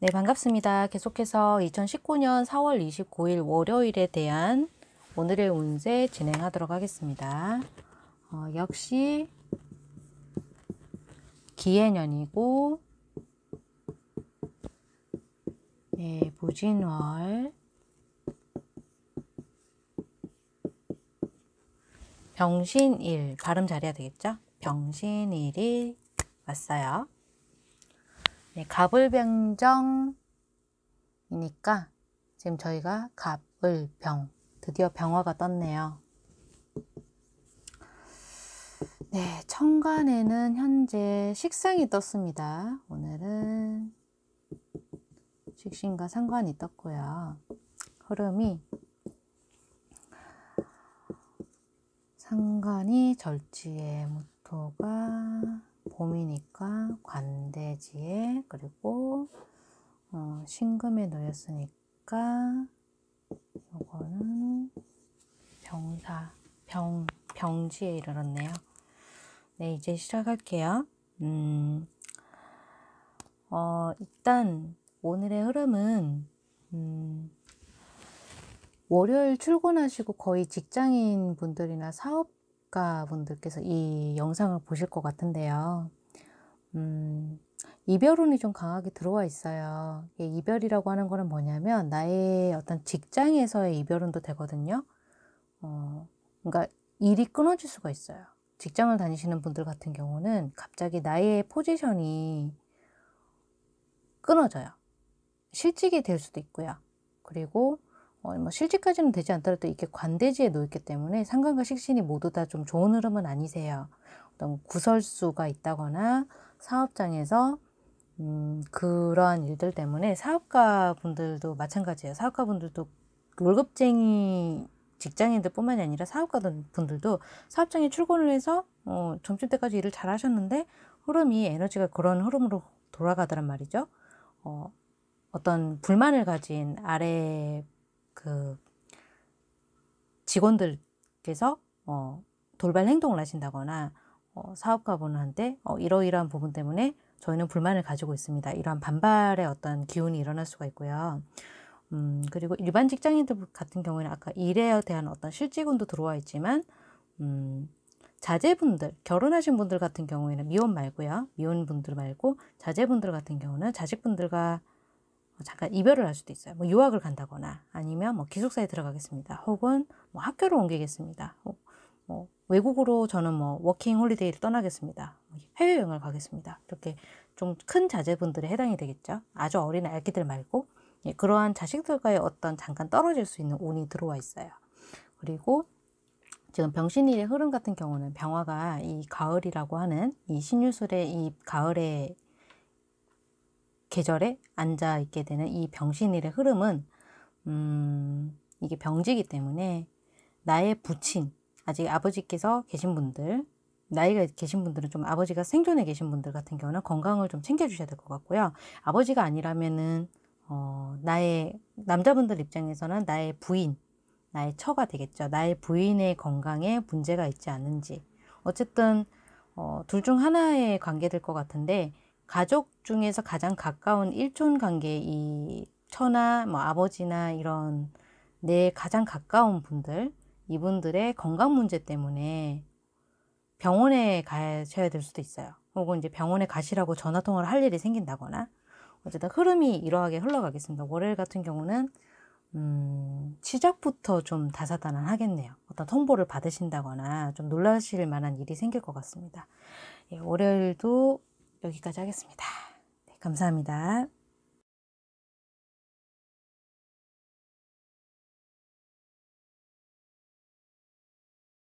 네, 반갑습니다. 계속해서 2019년 4월 29일 월요일에 대한 오늘의 운세 진행하도록 하겠습니다. 어, 역시 기해년이고 네, 무진월 병신일 발음 잘해야 되겠죠? 병신일이 왔어요. 네, 갑을병정이니까 지금 저희가 갑을병 드디어 병화가 떴네요. 네, 천간에는 현재 식상이 떴습니다. 오늘은 식신과 상관이 떴고요. 흐름이 상관이 절지의 모토가 봄이니까 관대지에 그리고 어, 신금에 놓였으니까 이거는 병사 병 병지에 이르렀네요. 네 이제 시작할게요. 음, 어, 일단 오늘의 흐름은 음, 월요일 출근하시고 거의 직장인 분들이나 사업 구독자분들께서 이 영상을 보실 것 같은데요. 음, 이별운이 좀 강하게 들어와 있어요. 이별이라고 하는 거는 뭐냐면 나의 어떤 직장에서의 이별운도 되거든요. 어, 그러니까 일이 끊어질 수가 있어요. 직장을 다니시는 분들 같은 경우는 갑자기 나의 포지션이 끊어져요. 실직이 될 수도 있고요. 그리고 어, 뭐 실직까지는 되지 않더라도 이게 관대지에 놓였기 때문에 상관과 식신이 모두 다 좀 좋은 흐름은 아니세요. 어떤 구설수가 있다거나 사업장에서 음, 그러한 일들 때문에 사업가 분들도 마찬가지예요. 사업가 분들도 월급쟁이 직장인들 뿐만이 아니라 사업가 분들도 사업장에 출근을 해서 어, 점심 때까지 일을 잘 하셨는데 흐름이 에너지가 그런 흐름으로 돌아가더란 말이죠. 어, 어떤 불만을 가진 아래 그 직원들께서 어, 돌발 행동을 하신다거나 어, 사업가분한테 어, 이러이러한 부분 때문에 저희는 불만을 가지고 있습니다. 이러한 반발의 어떤 기운이 일어날 수가 있고요. 음, 그리고 일반 직장인들 같은 경우에는 아까 일에 대한 어떤 실직운도 들어와 있지만, 음, 자제분들, 결혼하신 분들 같은 경우에는 미혼 말고요. 미혼분들 말고 자제분들 같은 경우는 자식분들과 뭐 잠깐 이별을 할 수도 있어요. 뭐 유학을 간다거나 아니면 뭐 기숙사에 들어가겠습니다. 혹은 뭐 학교를 옮기겠습니다. 뭐 외국으로 저는 뭐 워킹 홀리데이를 떠나겠습니다. 뭐 해외여행을 가겠습니다. 이렇게 좀 큰 자제분들에 해당이 되겠죠. 아주 어린 애기들 말고 예, 그러한 자식들과의 어떤 잠깐 떨어질 수 있는 운이 들어와 있어요. 그리고 지금 병신일의 흐름 같은 경우는 병화가 이 가을이라고 하는 이 신유술의 이 가을의 계절에 앉아 있게 되는 이 병신일의 흐름은 음, 이게 병지기 이 때문에 나의 부친 아직 아버지께서 계신 분들 나이가 계신 분들은 좀 아버지가 생존해 계신 분들 같은 경우는 건강을 좀 챙겨주셔야 될 것 같고요. 아버지가 아니라면은 어, 나의 남자분들 입장에서는 나의 부인, 나의 처가 되겠죠. 나의 부인의 건강에 문제가 있지 않은지 어쨌든 어, 둘 중 하나의 관계 될것 같은데 가족 중에서 가장 가까운 일촌 관계 이 처나 뭐 아버지나 이런 내 가장 가까운 분들 이분들의 건강 문제 때문에 병원에 가셔야 될 수도 있어요. 혹은 이제 병원에 가시라고 전화 통화를 할 일이 생긴다거나 어쨌든 흐름이 이러하게 흘러가겠습니다. 월요일 같은 경우는 음, 시작부터 좀 다사다난하겠네요. 어떤 통보를 받으신다거나 좀 놀라실 만한 일이 생길 것 같습니다. 예, 월요일도 여기까지 하겠습니다. 네, 감사합니다.